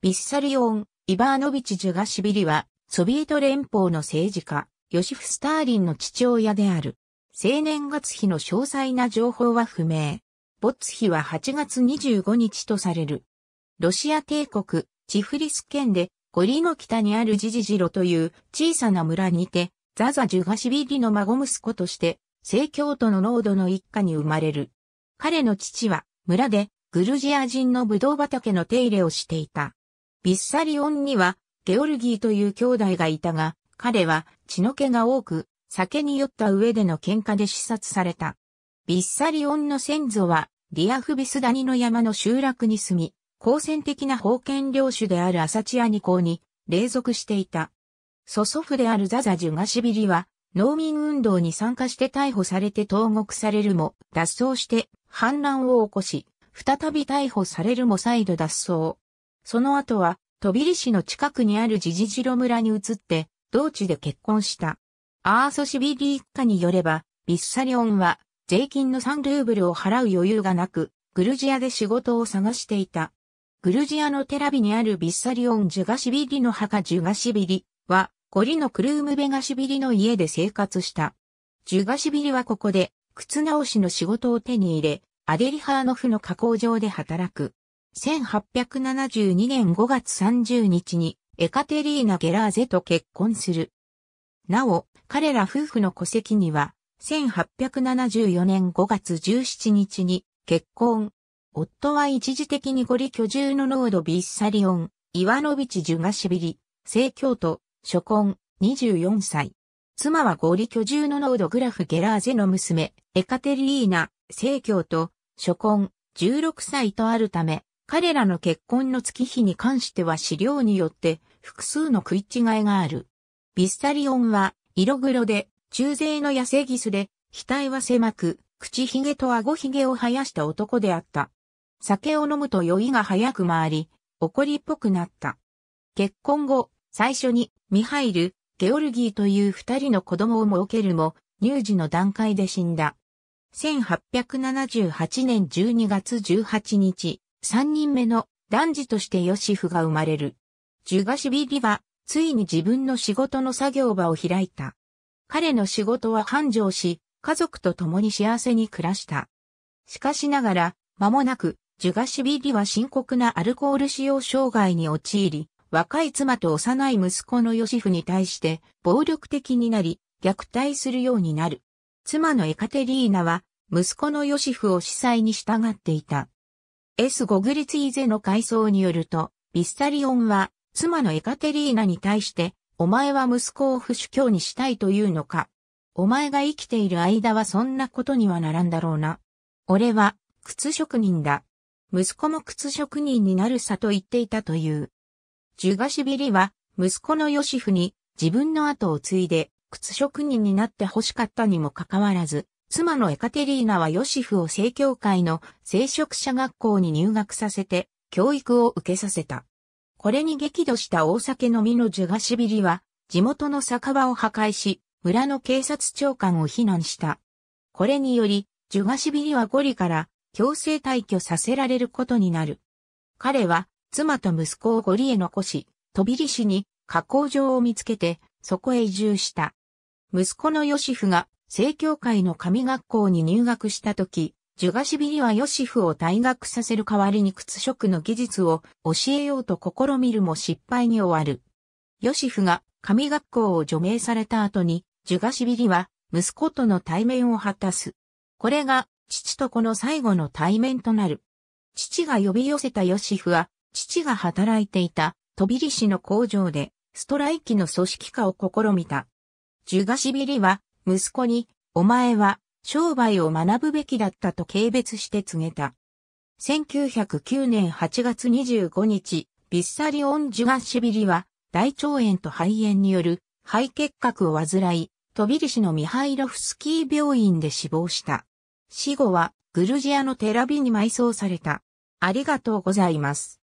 ビッサリオン・イバーノビチ・ジュガシビリは、ソビエト連邦の政治家、ヨシフ・スターリンの父親である。青年月日の詳細な情報は不明。没日は8月25日とされる。ロシア帝国、チフリス県で、ゴリの北にあるジジジロという小さな村にて、ザザ・ジュガシビリの孫息子として、聖教徒のロードの一家に生まれる。彼の父は、村で、グルジア人のブドウ畑の手入れをしていた。ビッサリオンには、ゲオルギーという兄弟がいたが、彼は血の気が多く、酒に酔った上での喧嘩で視殺された。ビッサリオンの先祖は、ディアフビスダニの山の集落に住み、好戦的な封建領主であるアサチアニ公に、隷属していた。祖祖父であるザザ・ジュガシビリは、農民運動に参加して逮捕されて投獄されるも、脱走して反乱を起こし、再び逮捕されるも再度脱走。その後は、飛び市の近くにあるジジジロ村に移って、同地で結婚した。アーソシビリ一家によれば、ビッサリオンは、税金の3ルーブルを払う余裕がなく、グルジアで仕事を探していた。グルジアのテラビにあるビッサリオン・ジュガシビリの墓ジュガシビリは、ゴリのクルームベガシビリの家で生活した。ジュガシビリはここで、靴直しの仕事を手に入れ、アデリハーノフの加工場で働く。1872年5月30日にエカテリーナ・ゲラーゼと結婚する。なお、彼ら夫婦の戸籍には、1874年5月17日に結婚。夫は一時的にゴリ居住のノード・ビッサリオン、イワノビチ・ジュガシビリ、聖教徒、初婚、24歳。妻はゴリ居住のノード・グラフ・ゲラーゼの娘、エカテリーナ、聖教徒、初婚、16歳とあるため、彼らの結婚の月日に関しては資料によって複数の食い違いがある。ビスタリオンは色黒で中世の痩せギスで額は狭く口ひげと顎ひげを生やした男であった。酒を飲むと酔いが早く回り怒りっぽくなった。結婚後最初にミハイル、ゲオルギーという二人の子供を設けるも乳児の段階で死んだ。1878年12月18日、三人目の男児としてヨシフが生まれる。ジュガシビリは、ついに自分の仕事の作業場を開いた。彼の仕事は繁盛し、家族と共に幸せに暮らした。しかしながら、間もなく、ジュガシビリは深刻なアルコール使用障害に陥り、若い妻と幼い息子のヨシフに対して暴力的になり、虐待するようになる。妻のエカテリーナは、息子のヨシフを司祭に従っていた。S. ゴグリツィーゼの回想によると、ビスタリオンは、妻のエカテリーナに対して、お前は息子を不主教にしたいというのか。お前が生きている間はそんなことにはならんだろうな。俺は、靴職人だ。息子も靴職人になるさと言っていたという。ジュガシビリは、息子のヨシフに、自分の後を継いで、靴職人になって欲しかったにもかかわらず、妻のエカテリーナはヨシフを正教会の聖職者学校に入学させて、教育を受けさせた。これに激怒した大酒飲みのジュガシビリは、地元の酒場を破壊し、村の警察長官を非難した。これにより、ジュガシビリはゴリから強制退去させられることになる。彼は、妻と息子をゴリへ残し、飛びリ市に加工場を見つけて、そこへ移住した。息子のヨシフが正教会の神学校に入学した時、ジュガシビリはヨシフを退学させる代わりに靴職の技術を教えようと試みるも失敗に終わる。ヨシフが神学校を除名された後に、ジュガシビリは息子との対面を果たす。これが父と子の最後の対面となる。父が呼び寄せたヨシフは、父が働いていたトビリシの工場でストライキの組織化を試みた。ジュガシビリは息子に、お前は商売を学ぶべきだったと軽蔑して告げた。1909年8月25日、ビッサリオン・ジュガシビリは大腸炎と肺炎による肺結核を患い、トビリシのミハイロフスキー病院で死亡した。死後はグルジアのテラビに埋葬された。ありがとうございます。